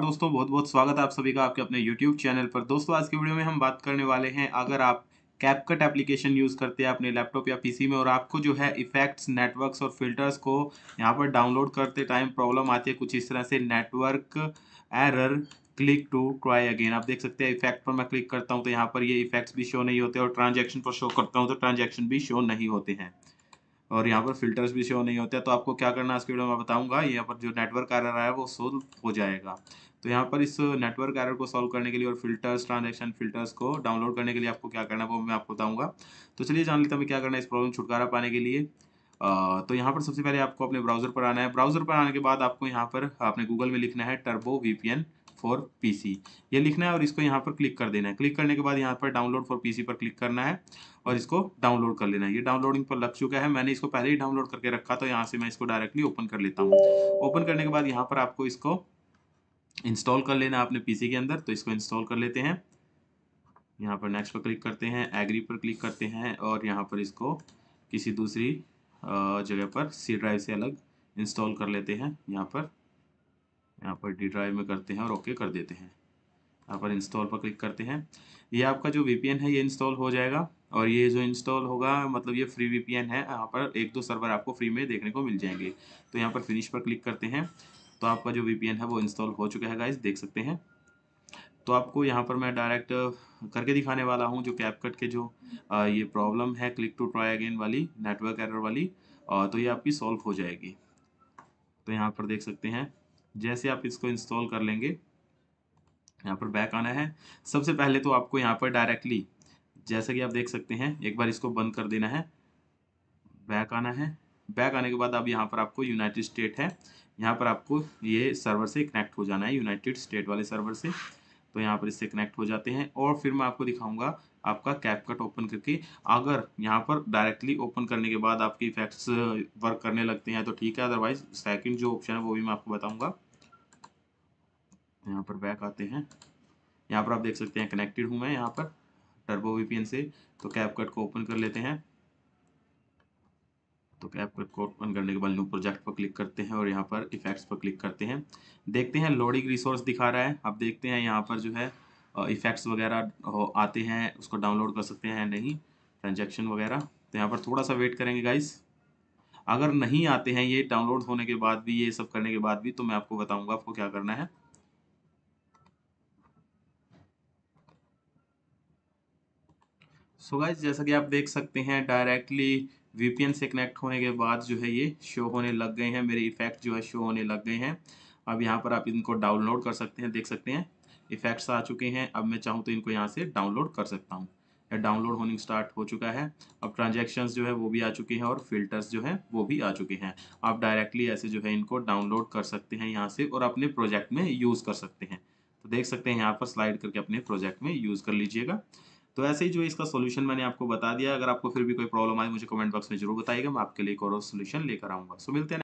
दोस्तों बहुत बहुत स्वागत है आप सभी का आपके अपने YouTube चैनल पर दोस्तों आज के वीडियो में हम बात करने वाले हैं अगर आप कैपकट एप्लीकेशन यूज़ करते हैं अपने लैपटॉप या पीसी में और आपको जो है इफेक्ट्स नेटवर्क्स और फिल्टर्स को यहाँ पर डाउनलोड करते टाइम प्रॉब्लम आती है कुछ इस तरह से network error click to try again आप देख सकते हैं इफेक्ट पर मैं क्लिक करता हूँ तो यहाँ पर ये इफेक्ट्स भी शो नहीं होते और ट्रांजेक्शन पर शो करता हूँ तो ट्रांजेक्शन भी शो नहीं होते हैं और यहाँ पर फिल्टर्स भी शो नहीं होते तो आपको क्या करना है इसके वीडियो में बताऊंगा यहाँ पर जो नेटवर्क एरर है वो सोल्व हो जाएगा तो यहाँ पर इस नेटवर्क एरर को सॉल्व करने के लिए और फिल्टर्स ट्रांजेक्शन फिल्टर्स को डाउनलोड करने के लिए आपको क्या करना है वो मैं आपको बताऊँगा तो चलिए जान लेते हैं क्या करना है इस प्रॉब्लम छुटकारा पाने के लिए तो यहाँ पर सबसे पहले आपको अपने ब्राउज़र पर आना है ब्राउज़र पर आने के बाद आपको यहाँ पर आपने गूगल में लिखना है टर्बो वी फॉर पीसी ये लिखना है और इसको यहाँ पर क्लिक कर देना है क्लिक करने के बाद यहाँ पर डाउनलोड फॉर पीसी पर क्लिक करना है और इसको डाउनलोड कर लेना है ये डाउनलोडिंग पर लग चुका है मैंने इसको पहले ही डाउनलोड करके रखा तो यहाँ से मैं इसको डायरेक्टली ओपन कर लेता हूँ ओपन करने के बाद यहाँ पर आपको इसको इंस्टॉल कर लेना है अपने पीसी के अंदर तो इसको इंस्टॉल कर लेते हैं यहाँ पर नेक्स्ट पर क्लिक करते हैं एग्री पर क्लिक करते हैं और यहाँ पर इसको किसी दूसरी जगह पर सी ड्राइव से अलग इंस्टॉल कर लेते हैं यहाँ पर यहाँ पर डी ड्राइव में करते हैं और ओके कर देते हैं यहाँ पर इंस्टॉल पर क्लिक करते हैं ये आपका जो वी है ये इंस्टॉल हो जाएगा और ये जो इंस्टॉल होगा मतलब ये फ्री वी है यहाँ पर एक दो सर्वर आपको फ्री में देखने को मिल जाएंगे तो यहाँ पर फिनिश पर क्लिक करते हैं तो आपका जो वी है वो इंस्टॉल हो चुका है गाइज देख सकते हैं तो आपको यहाँ पर मैं डायरेक्ट करके दिखाने वाला हूँ जो कैप कट के जो ये प्रॉब्लम है क्लिक टू ट्राई अगेन वाली नेटवर्क एरर वाली तो ये आपकी सॉल्व हो जाएगी तो यहाँ पर देख सकते हैं जैसे आप इसको इंस्टॉल कर लेंगे यहाँ पर बैक आना है सबसे पहले तो आपको यहाँ पर डायरेक्टली जैसा कि आप देख सकते हैं एक बार इसको बंद कर देना है बैक आना है बैक आने के बाद अब यहाँ पर आपको यूनाइटेड स्टेट है यहाँ पर आपको ये सर्वर से कनेक्ट हो जाना है यूनाइटेड स्टेट वाले सर्वर से तो यहाँ पर इससे कनेक्ट हो जाते हैं और फिर मैं आपको दिखाऊंगा आपका कैप कट ओपन करके अगर यहाँ पर डायरेक्टली ओपन करने के बाद आपके इफेक्ट्स वर्क uh, करने लगते हैं तो ठीक है अदरवाइज सेकंड जो ऑप्शन है वो भी मैं आपको बताऊंगा यहाँ पर बैक आते हैं यहाँ पर आप देख सकते हैं कनेक्टेड हूँ मैं यहाँ पर टर्बो वीपीएन से तो कैप कट को ओपन कर लेते हैं तो कैप कट को ओपन करने के बाद न्यू प्रोजेक्ट पर क्लिक करते हैं और यहाँ पर इफेक्ट्स पर क्लिक करते हैं देखते हैं लोडिंग रिसोर्स दिखा रहा है आप देखते हैं यहाँ पर जो है इफेक्ट्स वगैरह आते हैं उसको डाउनलोड कर सकते हैं नहीं ट्रांजेक्शन वगैरह तो यहाँ पर थोड़ा सा वेट करेंगे गाइस अगर नहीं आते हैं ये डाउनलोड होने के बाद भी ये सब करने के बाद भी तो मैं आपको बताऊंगा आपको क्या करना है सो so गाइज जैसा कि आप देख सकते हैं डायरेक्टली वीपीएन से कनेक्ट होने के बाद जो है ये शो होने लग गए हैं मेरे इफ़ेक्ट जो है शो होने लग गए हैं अब यहाँ पर आप इनको डाउनलोड कर सकते हैं देख सकते हैं इफ़ेक्ट्स आ चुके हैं अब मैं चाहूँ तो इनको यहाँ से डाउनलोड कर सकता हूँ या डाउनलोड होने स्टार्ट हो चुका है अब ट्रांजेक्शन जो है वो भी आ चुके हैं और फिल्टर्स जो है वो भी आ चुके हैं आप डायरेक्टली ऐसे जो है इनको डाउनलोड कर सकते हैं यहाँ से और अपने प्रोजेक्ट में यूज़ कर सकते हैं तो देख सकते हैं यहाँ पर स्लाइड करके अपने प्रोजेक्ट में यूज़ कर लीजिएगा तो ऐसे ही जो इसका सोल्यूशन मैंने आपको बता दिया अगर आपको फिर भी कोई प्रॉब्लम आए मुझे कमेंट बॉक्स में जरूर बताइएगा मैं आपके लिए एक और सोल्यूशन लेकर आऊंगा सो मिलते हैं